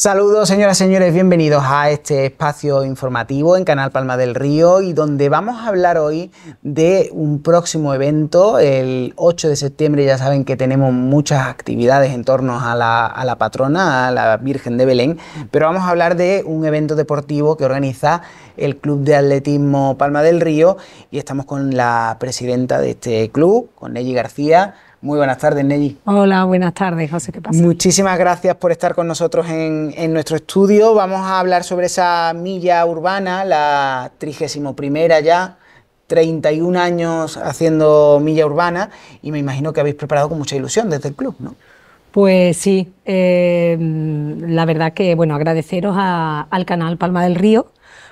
Saludos señoras y señores, bienvenidos a este espacio informativo en Canal Palma del Río y donde vamos a hablar hoy de un próximo evento. El 8 de septiembre ya saben que tenemos muchas actividades en torno a la, patrona, a la Virgen de Belén, pero vamos a hablar de un evento deportivo que organiza el Club de Atletismo Palma del Río y estamos con la presidenta de este club, con Nelly García. Muy buenas tardes, Nelly. Hola, buenas tardes, José. ¿Qué pasa? Muchísimas gracias por estar con nosotros en, nuestro estudio. Vamos a hablar sobre esa milla urbana, la trigésimo primera ya, 31 años haciendo milla urbana, y me imagino que habéis preparado con mucha ilusión desde el club, ¿no? Pues sí, eh, la verdad que, bueno, agradeceros al canal Palma del Río,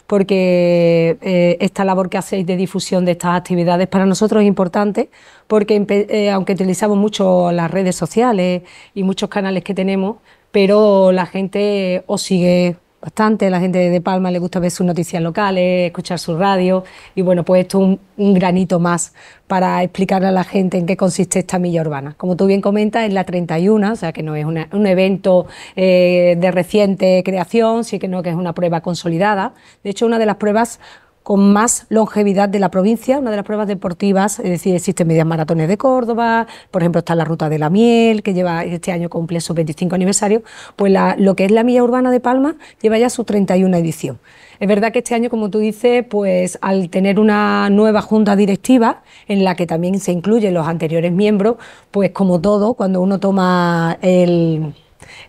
porque eh, esta labor que hacéis de difusión de estas actividades para nosotros es importante, porque eh, aunque utilizamos mucho las redes sociales y muchos canales que tenemos, pero la gente os sigue bastante, la gente de Palma le gusta ver sus noticias locales, escuchar su radio y bueno, pues esto es un, granito más para explicarle a la gente en qué consiste esta milla urbana. Como tú bien comentas, es la 31, o sea que no es un evento eh, de reciente creación, sí que no que es una prueba consolidada. De hecho, una de las pruebas con más longevidad de la provincia, una de las pruebas deportivas, es decir, existen medias maratones de Córdoba, por ejemplo está la Ruta de la Miel, que lleva este año cumple su 25 aniversario, pues lo que es la Milla Urbana de Palma lleva ya su 31 edición. Es verdad que este año, como tú dices, pues al tener una nueva junta directiva, en la que también se incluyen los anteriores miembros, pues como todo, cuando uno toma el,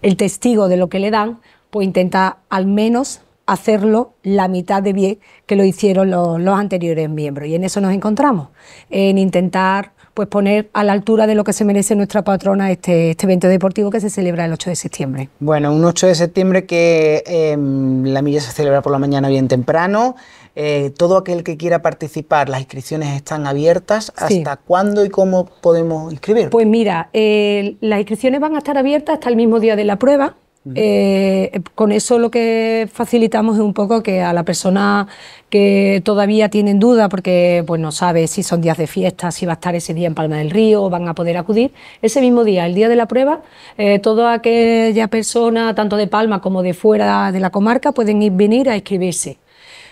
el testigo de lo que le dan, pues intenta al menos hacerlo la mitad de bien que lo hicieron los, anteriores miembros. Y en eso nos encontramos, en intentar pues poner a la altura de lo que se merece nuestra patrona este, este evento deportivo que se celebra el 8 de septiembre. Bueno, un 8 de septiembre que em, la milla se celebra por la mañana bien temprano. Eh, todo aquel que quiera participar, las inscripciones están abiertas. ¿Hasta cuándo y cómo podemos inscribir? Pues mira, eh, las inscripciones van a estar abiertas hasta el mismo día de la prueba, eh, eh, con eso lo que facilitamos es un poco que a la persona que todavía tiene duda porque pues no sabe si son días de fiesta, si va a estar ese día en Palma del Río, van a poder acudir, ese mismo día, el día de la prueba, eh, toda aquella persona, tanto de Palma como de fuera de la comarca, pueden ir, venir a inscribirse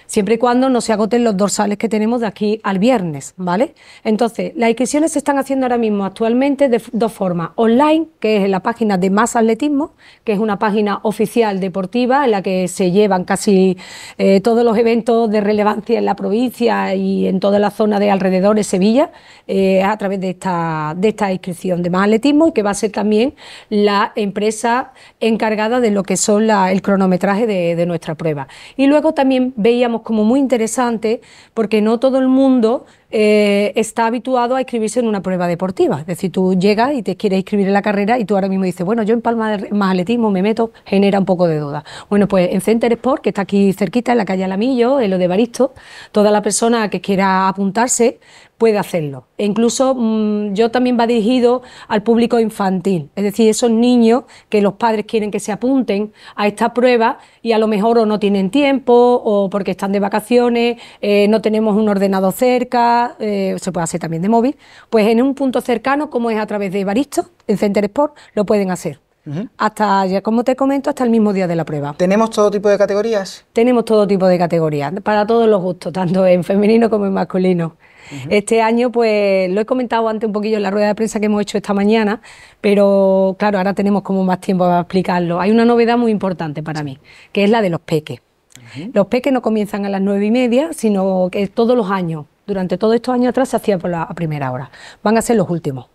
siempre y cuando no se agoten los dorsales que tenemos de aquí al viernes, ¿vale? Entonces, las inscripciones se están haciendo ahora mismo actualmente de dos formas, online, que es la página de Más Atletismo, que es una página oficial deportiva en la que se llevan casi eh, todos los eventos de relevancia en la provincia y en toda la zona de alrededores de Sevilla, eh, a través de esta, de inscripción de Más Atletismo, y que va a ser también la empresa encargada de lo que son el cronometraje de nuestra prueba. Y luego también veíamos como muy interesante, porque no todo el mundo eh, está habituado a inscribirse en una prueba deportiva. Es decir, tú llegas y te quieres inscribir en la carrera y tú ahora mismo dices, bueno, yo en Palma de más me meto, genera un poco de duda. Bueno, pues en Center Sport, que está aquí cerquita, en la calle Alamillo, en lo de Baristo, toda la persona que quiera apuntarse puede hacerlo. E incluso mm, yo también va dirigido al público infantil, es decir, esos niños que los padres quieren que se apunten a esta prueba y a lo mejor o no tienen tiempo o porque están de vacaciones, eh, no tenemos un ordenador cerca, eh, se puede hacer también de móvil, pues en un punto cercano, como es a través de Baristo, en Center Sport, lo pueden hacer. Hasta, ya como te comento, hasta el mismo día de la prueba. ¿Tenemos todo tipo de categorías? Tenemos todo tipo de categorías, para todos los gustos, tanto en femenino como en masculino. Este año, pues lo he comentado antes un poquillo en la rueda de prensa que hemos hecho esta mañana, pero claro, ahora tenemos como más tiempo para explicarlo. Hay una novedad muy importante para mí, que es la de los peques. Los peques no comienzan a las nueve y media, sino que todos los años durante todos estos años atrás se hacía por la primera hora. Van a ser los últimos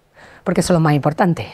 porque son los más importantes...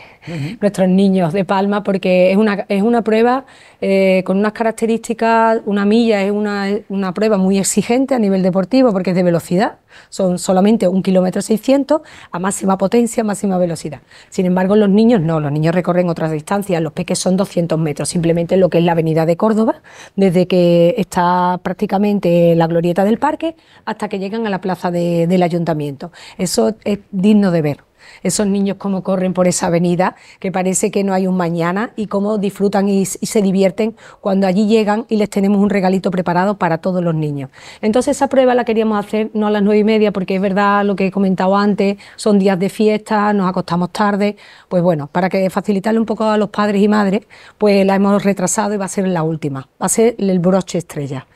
Nuestros niños de Palma, porque es una, es una prueba eh, con unas características, una milla es una, prueba muy exigente a nivel deportivo, porque es de velocidad, son solamente un kilómetro 600 a máxima potencia, máxima velocidad. Sin embargo, los niños no, los niños recorren otras distancias, los peques son 200 metros, simplemente lo que es la avenida de Córdoba, desde que está prácticamente la glorieta del parque hasta que llegan a la plaza del ayuntamiento. Eso es digno de ver esos niños cómo corren por esa avenida, que parece que no hay un mañana, y cómo disfrutan y, se divierten cuando allí llegan y les tenemos un regalito preparado para todos los niños. Entonces esa prueba la queríamos hacer no a las nueve y media, porque es verdad lo que he comentado antes, son días de fiesta, nos acostamos tarde, pues bueno, para que facilitarle un poco a los padres y madres, pues la hemos retrasado y va a ser la última, va a ser el broche estrella.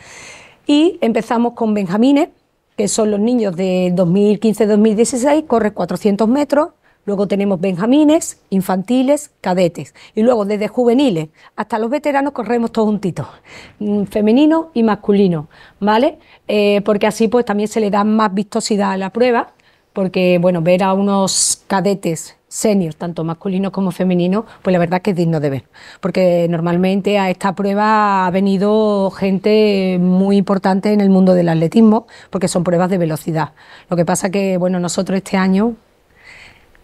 Y empezamos con Benjamines, que son los niños de 2015-2016, ...corre 400 metros, luego tenemos benjamines, infantiles, cadetes, y luego desde juveniles hasta los veteranos corremos todos juntitos, mm, femenino y masculino, ¿vale? Eh, porque así pues también se le da más vistosidad a la prueba, porque bueno, ver a unos cadetes senior, tanto masculino como femenino, pues la verdad que es digno de ver. Porque normalmente a esta prueba ha venido gente muy importante en el mundo del atletismo, porque son pruebas de velocidad. Lo que pasa que, bueno, nosotros este año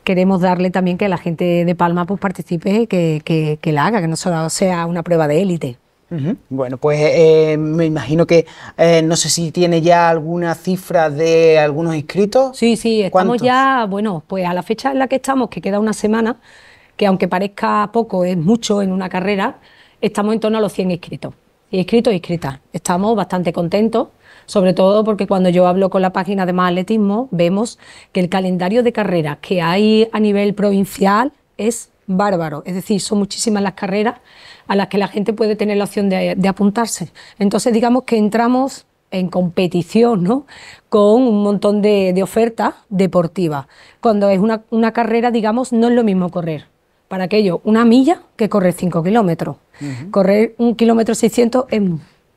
queremos darle también que la gente de Palma pues, participe, que, que la haga, que no solo sea una prueba de élite. Bueno, pues eh, me imagino que eh, no sé si tiene ya alguna cifra de algunos inscritos. Sí, sí, estamos ya, bueno, pues a la fecha en la que estamos, que queda una semana, que aunque parezca poco, es mucho en una carrera, estamos en torno a los 100 inscritos. Inscritos, inscritas. Estamos bastante contentos, sobre todo porque cuando yo hablo con la página de Más Atletismo, vemos que el calendario de carreras que hay a nivel provincial es bárbaro. Es decir, son muchísimas las carreras a las que la gente puede tener la opción de, apuntarse. Entonces, digamos que entramos en competición, ¿no? Con un montón de, ofertas deportivas. Cuando es una, carrera, digamos, no es lo mismo correr. Para aquello, una milla que correr 5 kilómetros. Correr un kilómetro 600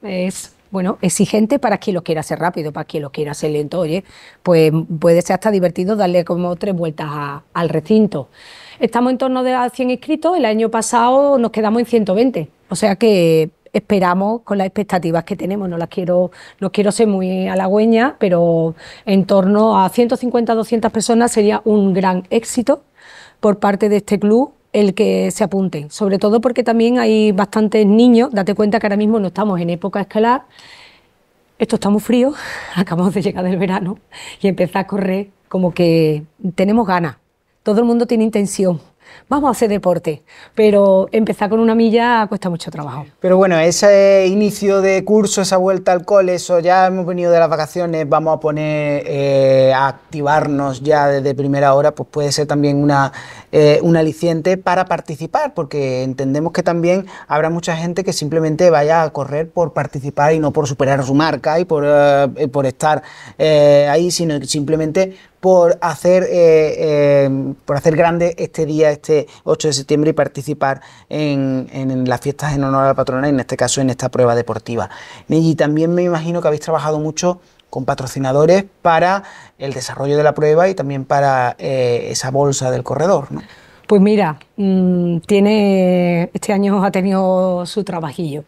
es, bueno, exigente para quien lo quiera hacer rápido, para quien lo quiera hacer lento. Oye, pues puede ser hasta divertido darle como tres vueltas al recinto. Estamos en torno de a 100 inscritos, el año pasado nos quedamos en 120, o sea que esperamos con las expectativas que tenemos, no las quiero, no quiero ser muy halagüeña, pero en torno a 150 200 personas sería un gran éxito por parte de este club el que se apunten, sobre todo porque también hay bastantes niños, date cuenta que ahora mismo no estamos en época escalar, esto está muy frío, acabamos de llegar del verano y empezar a correr como que tenemos ganas, todo el mundo tiene intención. Vamos a hacer deporte, pero empezar con una milla cuesta mucho trabajo. Pero bueno, ese inicio de curso, esa vuelta al cole, eso ya hemos venido de las vacaciones, vamos a poner eh, a activarnos ya desde primera hora, pues puede ser también una, eh, un aliciente para participar, porque entendemos que también habrá mucha gente que simplemente vaya a correr por participar y no por superar su marca y por, eh, por estar ahí, sino simplemente por hacer, eh, eh, por hacer grande este día, este 8 de septiembre y participar en, las fiestas en honor a la patrona, en este caso en esta prueba deportiva. Y también me imagino que habéis trabajado mucho con patrocinadores para el desarrollo de la prueba y también para eh, esa bolsa del corredor. ¿no? Pues mira, mm, tiene, este año ha tenido su trabajillo.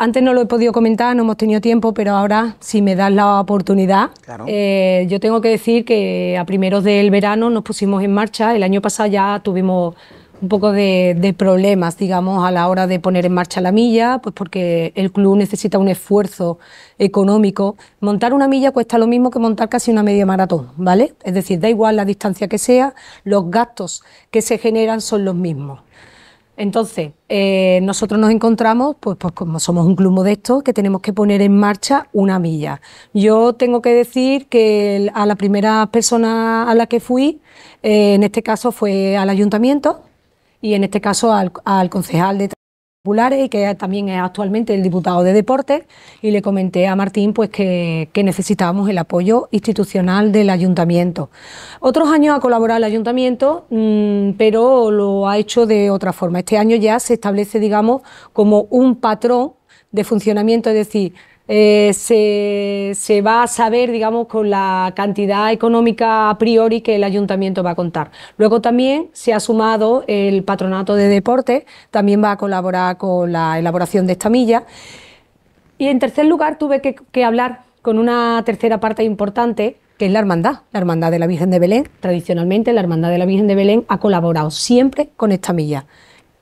Antes no lo he podido comentar, no hemos tenido tiempo, pero ahora, si me das la oportunidad, eh, yo tengo que decir que a primeros del verano nos pusimos en marcha. El año pasado ya tuvimos un poco de, de, problemas, digamos, a la hora de poner en marcha la milla, pues porque el club necesita un esfuerzo económico. Montar una milla cuesta lo mismo que montar casi una media maratón, ¿vale? Es decir, da igual la distancia que sea, los gastos que se generan son los mismos. Entonces, eh, nosotros nos encontramos, pues, pues, como somos un club modesto, que tenemos que poner en marcha una milla. Yo tengo que decir que a la primera persona a la que fui, eh, en este caso fue al ayuntamiento y en este caso al, al concejal de y que también es actualmente el diputado de Deportes y le comenté a Martín pues que, que necesitábamos el apoyo institucional del ayuntamiento. Otros años ha colaborado el ayuntamiento, mm, pero lo ha hecho de otra forma. Este año ya se establece, digamos, como un patrón de funcionamiento, es decir, eh, se, va a saber, digamos, con la cantidad económica a priori que el ayuntamiento va a contar. Luego también se ha sumado el patronato de deporte, también va a colaborar con la elaboración de esta milla. Y en tercer lugar tuve que, hablar con una tercera parte importante, que es la hermandad, la hermandad de la Virgen de Belén. Tradicionalmente la hermandad de la Virgen de Belén ha colaborado siempre con esta milla,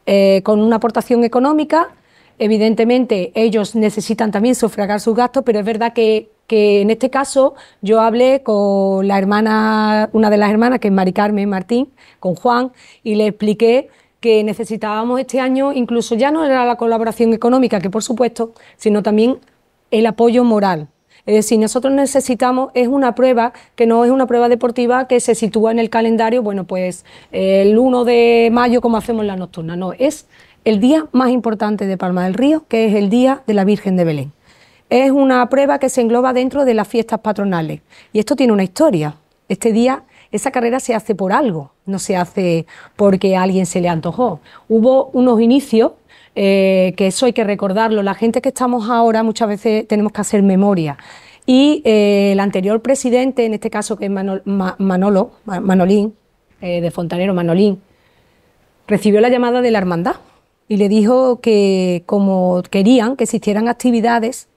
eh, con una aportación económica Evidentemente, ellos necesitan también sufragar sus gastos, pero es verdad que, en este caso yo hablé con la hermana, una de las hermanas, que es Mari Carmen Martín, con Juan, y le expliqué que necesitábamos este año, incluso ya no era la colaboración económica, que por supuesto, sino también el apoyo moral. Es decir, nosotros necesitamos, es una prueba que no es una prueba deportiva que se sitúa en el calendario, bueno, pues el 1 de mayo como hacemos la nocturna, no, es el día más importante de Palma del Río, que es el Día de la Virgen de Belén. Es una prueba que se engloba dentro de las fiestas patronales. Y esto tiene una historia. Este día, esa carrera se hace por algo, no se hace porque a alguien se le antojó. Hubo unos inicios, eh, que eso hay que recordarlo. La gente que estamos ahora muchas veces tenemos que hacer memoria. Y eh, el anterior presidente, en este caso que es Manolo, Manolín, eh, de Fontanero Manolín, recibió la llamada de la hermandad y le dijo que como querían que existieran actividades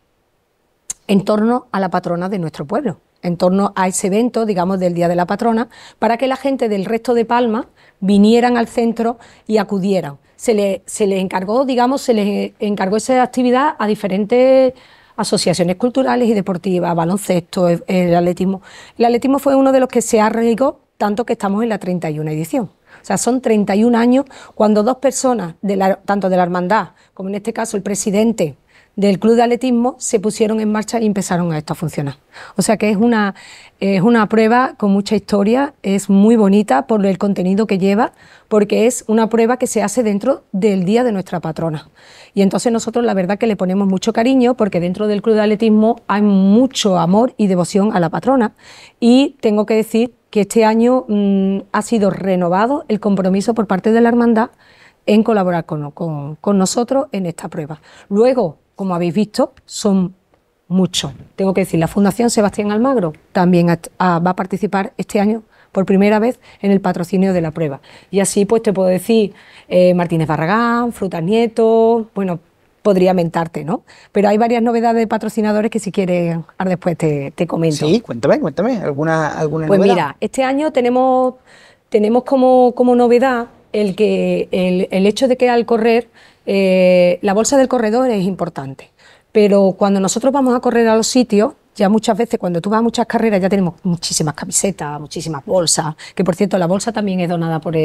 en torno a la patrona de nuestro pueblo, en torno a ese evento, digamos, del Día de la Patrona, para que la gente del resto de Palma vinieran al centro y acudieran. Se les se le encargó, digamos, se les encargó esa actividad a diferentes asociaciones culturales y deportivas, baloncesto, el atletismo. El atletismo fue uno de los que se arraigó tanto que estamos en la 31 edición. O sea, son 31 años cuando dos personas, tanto de la hermandad como en este caso el presidente del club de atletismo, se pusieron en marcha y empezaron a esto a funcionar. O sea que es una, es una prueba con mucha historia, es muy bonita por el contenido que lleva, porque es una prueba que se hace dentro del día de nuestra patrona. Y entonces nosotros la verdad que le ponemos mucho cariño, porque dentro del club de atletismo hay mucho amor y devoción a la patrona. Y tengo que decir que este año mm, ha sido renovado el compromiso por parte de la hermandad en colaborar con, nosotros en esta prueba. Luego, como habéis visto, son muchos. Tengo que decir, la Fundación Sebastián Almagro también va a participar este año por primera vez en el patrocinio de la prueba. Y así pues te puedo decir eh, Martínez Barragán, Frutas Nieto, bueno, podría mentarte, ¿no? Pero hay varias novedades de patrocinadores que si quieres, ahora después te, comento. Sí, cuéntame, cuéntame, ¿alguna, alguna pues Pues mira, este año tenemos, tenemos como, novedad el, que, el, hecho de que al correr, eh, la bolsa del corredor es importante, pero cuando nosotros vamos a correr a los sitios, ya muchas veces cuando tú vas a muchas carreras ya tenemos muchísimas camisetas, muchísimas bolsas, que por cierto la bolsa también es donada por,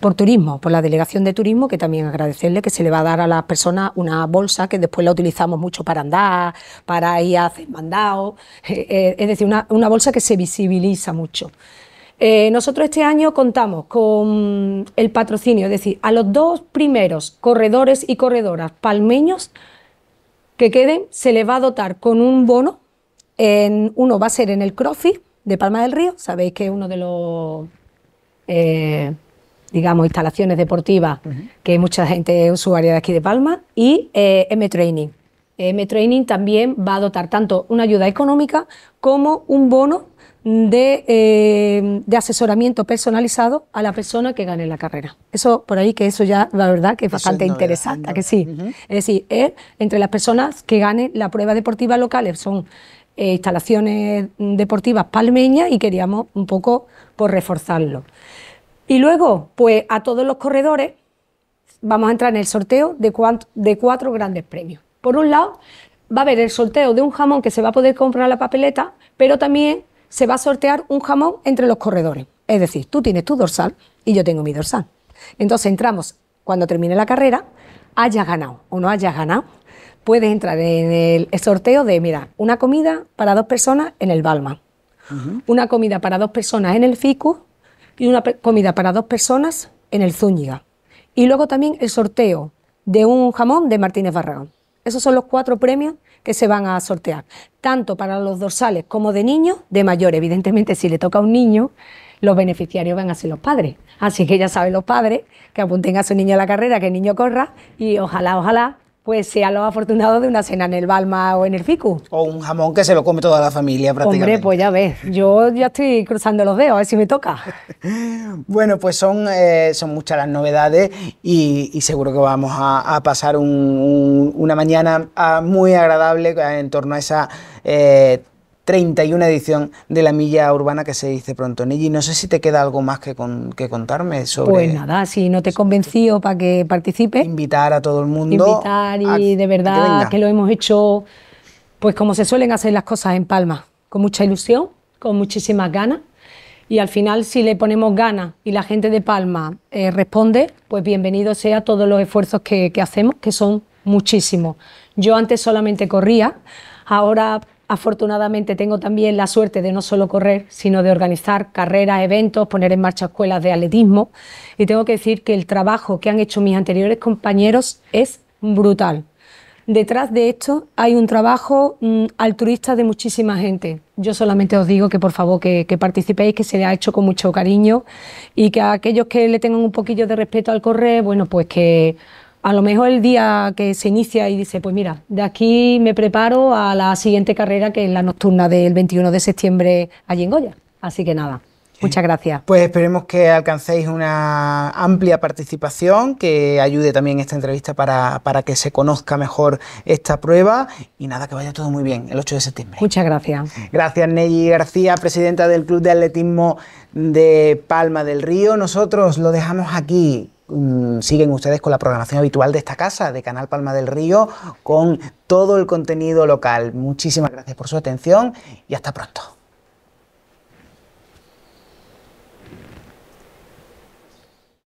por turismo, por la delegación de turismo, que también agradecerle que se le va a dar a las personas una bolsa que después la utilizamos mucho para andar, para ir a hacer mandado, eh, eh, es decir, una, bolsa que se visibiliza mucho. Eh, nosotros este año contamos con el patrocinio, es decir, a los dos primeros corredores y corredoras palmeños que queden, se les va a dotar con un bono. En, uno va a ser en el CrossFit de Palma del Río, sabéis que es uno de los digamos, instalaciones deportivas, que mucha gente es usuaria de aquí de Palma, y eh, M-Training. M-Training también va a dotar tanto una ayuda económica como un bono eh, de, asesoramiento personalizado a la persona que gane la carrera. Eso por ahí que eso ya la verdad que es bastante interesante, que sí. Es decir, es, entre las personas que gane la prueba deportiva locales son eh, instalaciones deportivas palmeñas y queríamos un poco por pues, reforzarlo. Y luego, pues a todos los corredores vamos a entrar en el sorteo de, cuatro, grandes premios. Por un lado, va a haber el sorteo de un jamón que se va a poder comprar la papeleta, pero también se va a sortear un jamón entre los corredores. Es decir, tú tienes tu dorsal y yo tengo mi dorsal. Entonces entramos, cuando termine la carrera, hayas ganado o no hayas ganado, puedes entrar en el sorteo de, mira, una comida para dos personas en el Balma, una comida para dos personas en el Ficus y una comida para dos personas en el Zúñiga. Y luego también el sorteo de un jamón de Martínez Barragón... Esos son los cuatro premios que se van a sortear, tanto para los dorsales como de niños, de mayor Evidentemente, si le toca a un niño, los beneficiarios van a ser los padres. Así que ya saben los padres que apunten a su niño a la carrera, que el niño corra y ojalá, ojalá pues sea lo afortunado de una cena en el Balma o en el Ficu. O un jamón que se lo come toda la familia prácticamente. Hombre, pues ya ves, yo ya estoy cruzando los dedos, a ver si me toca. bueno, pues son, eh, son muchas las novedades y, seguro que vamos a, pasar una mañana ah, muy agradable eh, en torno a esa... Eh, 31 edición de la Milla Urbana que se dice pronto. Nelly, no sé si te queda algo más que, que contarme sobre... Pues nada, si no te he para que participe... Invitar a todo el mundo... Invitar y de verdad que, lo hemos hecho pues como se suelen hacer las cosas en Palma, con mucha ilusión, con muchísimas ganas. Y al final, si le ponemos ganas y la gente de Palma eh, responde, pues bienvenido sea todos los esfuerzos que, que, hacemos, que son muchísimos. Yo antes solamente corría, ahora Afortunadamente tengo también la suerte de no solo correr, sino de organizar carreras, eventos, poner en marcha escuelas de atletismo y tengo que decir que el trabajo que han hecho mis anteriores compañeros es brutal. Detrás de esto hay un trabajo mm, altruista de muchísima gente. Yo solamente os digo que por favor que, que, participéis, que se le ha hecho con mucho cariño y que a aquellos que le tengan un poquillo de respeto al correr, bueno, pues que a lo mejor el día que se inicia y dice, pues mira, de aquí me preparo a la siguiente carrera que es la nocturna del 21 de septiembre allí en Goya. Así que nada. Muchas gracias. Pues esperemos que alcancéis una amplia participación, que ayude también esta entrevista para, que se conozca mejor esta prueba y nada, que vaya todo muy bien el 8 de septiembre. Muchas gracias. Gracias, Nelly García, presidenta del Club de Atletismo de Palma del Río. Nosotros lo dejamos aquí. Mm, siguen ustedes con la programación habitual de esta casa, de Canal Palma del Río, con todo el contenido local. Muchísimas gracias por su atención y hasta pronto.